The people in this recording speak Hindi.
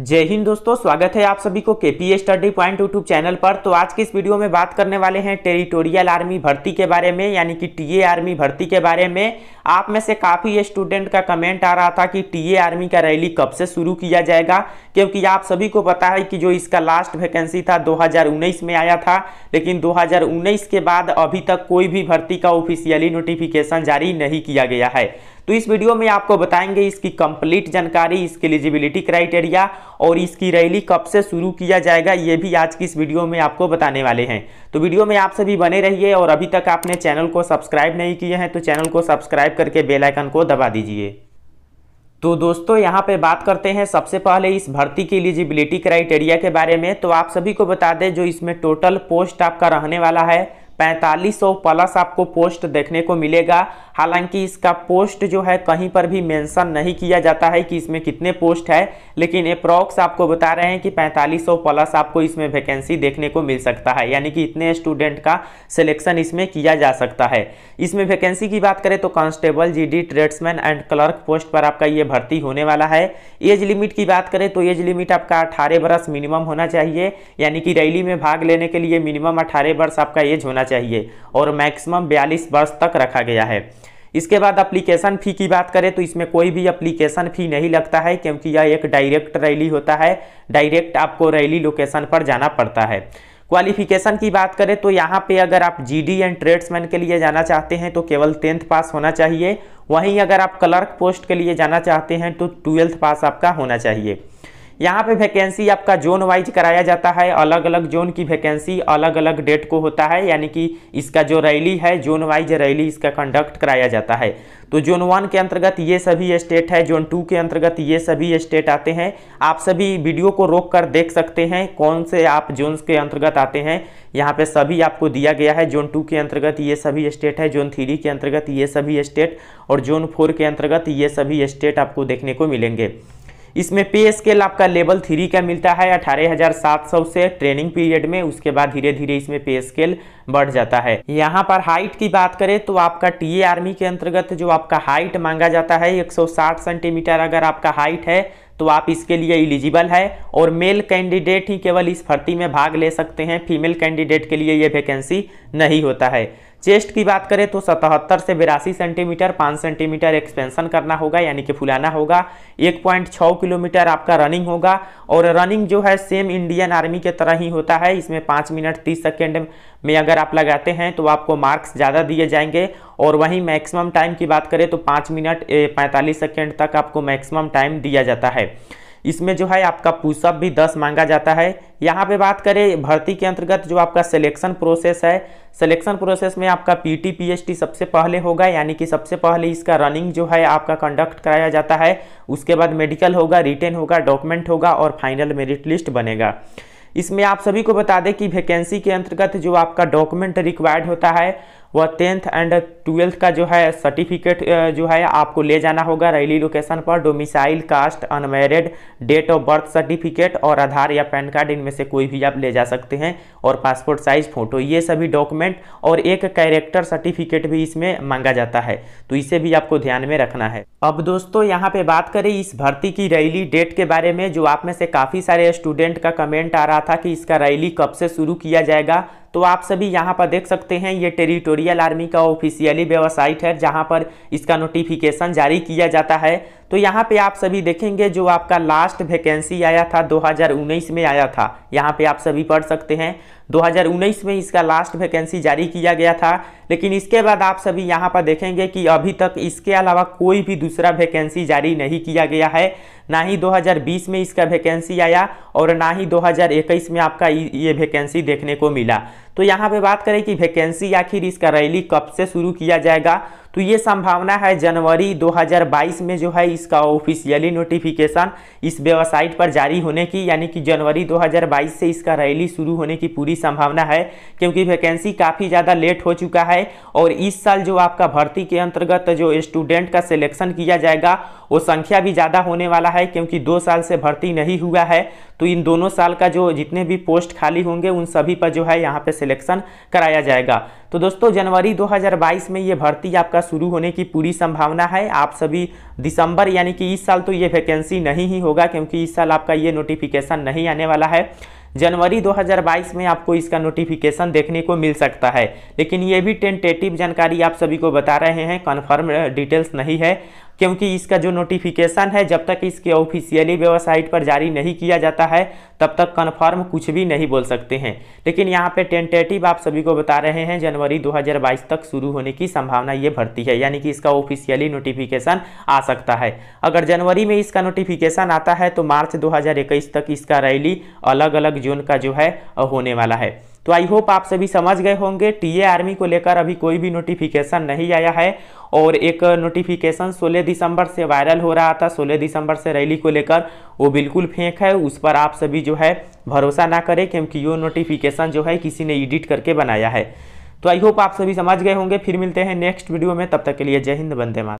जय हिंद दोस्तों स्वागत है आप सभी को के KP study point YouTube channel पर तो आज के इस वीडियो में बात करने वाले हैं टेरिटोरियल आर्मी भर्ती के बारे में यानी कि टीए आर्मी भर्ती के बारे में आप में से काफ़ी स्टूडेंट का कमेंट आ रहा था कि टीए आर्मी का रैली कब से शुरू किया जाएगा क्योंकि आप सभी को पता है कि जो इसका लास्ट वैकेंसी था दो में आया था लेकिन दो के बाद अभी तक कोई भी भर्ती का ऑफिशियली नोटिफिकेशन जारी नहीं किया गया है तो इस वीडियो में आपको बताएंगे इसकी कंप्लीट जानकारी इसकी एलिजिबिलिटी क्राइटेरिया और इसकी रैली कब से शुरू किया जाएगा ये भी आज की इस वीडियो में आपको बताने वाले हैं तो वीडियो में आप सभी बने रहिए और अभी तक आपने चैनल को सब्सक्राइब नहीं किए हैं तो चैनल को सब्सक्राइब करके बेलाइकन को दबा दीजिए तो दोस्तों यहाँ पे बात करते हैं सबसे पहले इस भर्ती की एलिजिबिलिटी क्राइटेरिया के बारे में तो आप सभी को बता दें जो इसमें टोटल पोस्ट आपका रहने वाला है पैंतालीस सौ प्लस आपको पोस्ट देखने को मिलेगा हालांकि इसका पोस्ट जो है कहीं पर भी मेंशन नहीं किया जाता है कि इसमें कितने पोस्ट है लेकिन अप्रॉक्स आपको बता रहे हैं कि पैंतालीस सौ प्लस आपको इसमें वैकेंसी देखने को मिल सकता है यानी कि इतने स्टूडेंट का सिलेक्शन इसमें किया जा सकता है इसमें वैकेंसी की बात करें तो constable D tradesman and clerk post पर आपका ये भर्ती होने वाला है एज लिमिट की बात करें तो एज लिमिट आपका अठारह बरस मिनिमम होना चाहिए यानी कि रैली में भाग लेने के लिए मिनिमम अठारह वर्ष आपका एज होना होना चाहिए और मैक्सिमम बयालीस वर्ष तक रखा गया है इसके बाद अप्लीकेशन फ़ी की बात करें तो इसमें कोई भी अप्लीकेशन फ़ी नहीं लगता है क्योंकि यह एक डायरेक्ट रैली होता है डायरेक्ट आपको रैली लोकेशन पर जाना पड़ता है क्वालिफिकेशन की बात करें तो यहाँ पे अगर आप जीडी एंड ट्रेड्समैन के लिए जाना चाहते हैं तो केवल टेंथ पास होना चाहिए वहीं अगर आप क्लर्क पोस्ट के लिए जाना चाहते हैं तो ट्वेल्थ पास आपका होना चाहिए यहाँ पे वैकेंसी आपका जोन वाइज कराया जाता है अलग अलग जोन की वैकेंसी अलग अलग डेट को होता है यानी कि इसका जो रैली है जोन वाइज रैली इसका कंडक्ट कराया जाता है तो जोन वन के अंतर्गत ये सभी स्टेट है जोन टू के अंतर्गत ये सभी स्टेट आते हैं आप सभी वीडियो को रोक कर देख सकते हैं कौन से आप जोन्स के अंतर्गत आते हैं यहाँ पे सभी आपको दिया गया है जोन टू के अंतर्गत ये सभी स्टेट है जोन थ्री के अंतर्गत ये सभी स्टेट और जोन फोर के अंतर्गत ये सभी स्टेट आपको देखने को मिलेंगे इसमें पे स्केल आपका लेवल थ्री का मिलता है अठारह हजार सात सौ से ट्रेनिंग पीरियड में उसके बाद धीरे धीरे इसमें पे स्केल बढ़ जाता है यहाँ पर हाइट की बात करें तो आपका टीए आर्मी के अंतर्गत जो आपका हाइट मांगा जाता है 160 सेंटीमीटर अगर आपका हाइट है तो आप इसके लिए इलिजिबल है और मेल कैंडिडेट ही केवल इस भर्ती में भाग ले सकते हैं फीमेल कैंडिडेट के लिए ये वैकेंसी नहीं होता है चेस्ट की बात करें तो सतहत्तर से बिरासी सेंटीमीटर पाँच सेंटीमीटर एक्सपेंशन करना होगा यानी कि फुलाना होगा एक पॉइंट छः किलोमीटर आपका रनिंग होगा और रनिंग जो है सेम इंडियन आर्मी के तरह ही होता है इसमें पाँच मिनट तीस सेकेंड में अगर आप लगाते हैं तो आपको मार्क्स ज़्यादा दिए जाएंगे और वहीं मैक्सिमम टाइम की बात करें तो पाँच मिनट पैंतालीस सेकेंड तक आपको मैक्सिमम टाइम दिया जाता है इसमें जो है आपका पुशअप भी दस मांगा जाता है यहाँ पे बात करें भर्ती के अंतर्गत जो आपका सिलेक्शन प्रोसेस है सिलेक्शन प्रोसेस में आपका पीटी पीएचटी सबसे पहले होगा यानी कि सबसे पहले इसका रनिंग जो है आपका कंडक्ट कराया जाता है उसके बाद मेडिकल होगा रिटेन होगा डॉक्यूमेंट होगा और फाइनल मेरिट लिस्ट बनेगा इसमें आप सभी को बता दें कि वैकेंसी के अंतर्गत जो आपका डॉक्यूमेंट रिक्वायर्ड होता है वह टेंथ एंड ट्वेल्थ का जो है सर्टिफिकेट जो है आपको ले जाना होगा रैली लोकेशन पर domicile caste unmarried date of birth certificate और आधार या पैन कार्ड इनमें से कोई भी आप ले जा सकते हैं और पासपोर्ट साइज़ फ़ोटो ये सभी डॉक्यूमेंट और एक कैरेक्टर सर्टिफिकेट भी इसमें मांगा जाता है तो इसे भी आपको ध्यान में रखना है अब दोस्तों यहाँ पर बात करें इस भर्ती की रैली डेट के बारे में जो आप में से काफ़ी सारे स्टूडेंट का कमेंट आ रहा था कि इसका रैली कब से शुरू किया जाएगा तो आप सभी यहाँ पर देख सकते हैं ये टेरिटोरियल आर्मी का ऑफिशियली वेबसाइट है जहाँ पर इसका नोटिफिकेशन जारी किया जाता है तो यहाँ पे आप सभी देखेंगे जो आपका लास्ट वैकेंसी आया था 2019 में आया था यहाँ पे आप सभी पढ़ सकते हैं 2019 में इसका लास्ट वैकेंसी जारी किया गया था लेकिन इसके बाद आप सभी यहाँ पर देखेंगे कि अभी तक इसके अलावा कोई भी दूसरा वैकेंसी जारी नहीं किया गया है ना ही 2020 में इसका वैकेंसी आया और ना ही 2021 में आपका ये वैकेंसी देखने को मिला तो यहाँ पे बात करें कि वैकेंसी आखिर इसका रैली कब से शुरू किया जाएगा तो ये संभावना है जनवरी 2022 में जो है इसका ऑफिशियली नोटिफिकेशन इस वेबसाइट पर जारी होने की यानी कि जनवरी 2022 से इसका रैली शुरू होने की पूरी संभावना है क्योंकि वैकेंसी काफ़ी ज़्यादा लेट हो चुका है और इस साल जो आपका भर्ती के अंतर्गत जो स्टूडेंट का सिलेक्शन किया जाएगा वो संख्या भी ज़्यादा होने वाला है क्योंकि दो साल से भर्ती नहीं हुआ है तो इन दोनों साल का जो जितने भी पोस्ट खाली होंगे उन सभी पर जो है यहाँ पे सिलेक्शन कराया जाएगा तो दोस्तों जनवरी 2022 में ये भर्ती आपका शुरू होने की पूरी संभावना है आप सभी दिसंबर यानी कि इस साल तो ये वैकेंसी नहीं ही होगा क्योंकि इस साल आपका ये नोटिफिकेशन नहीं आने वाला है जनवरी 2022 में आपको इसका नोटिफिकेशन देखने को मिल सकता है लेकिन ये भी टेंटेटिव जानकारी आप सभी को बता रहे हैं कन्फर्म डिटेल्स नहीं है क्योंकि इसका जो नोटिफिकेशन है जब तक इसके ऑफिशियली वेबसाइट पर जारी नहीं किया जाता है तब तक कन्फर्म कुछ भी नहीं बोल सकते हैं लेकिन यहाँ पे टेंटेटिव आप सभी को बता रहे हैं जनवरी 2022 तक शुरू होने की संभावना ये भरती है यानी कि इसका ऑफिशियली नोटिफिकेशन आ सकता है अगर जनवरी में इसका नोटिफिकेशन आता है तो मार्च 2021 तक इसका रैली अलग अलग जोन का जो है होने वाला है तो आई होप आप सभी समझ गए होंगे टीए आर्मी को लेकर अभी कोई भी नोटिफिकेशन नहीं आया है और एक नोटिफिकेशन 16 दिसंबर से वायरल हो रहा था 16 दिसंबर से रैली को लेकर वो बिल्कुल फेंक है उस पर आप सभी जो है भरोसा ना करें क्योंकि यो नोटिफिकेशन जो है किसी ने एडिट करके बनाया है तो आई होप आप सभी समझ गए होंगे फिर मिलते हैं नेक्स्ट वीडियो में तब तक के लिए जय हिंद बंदे मात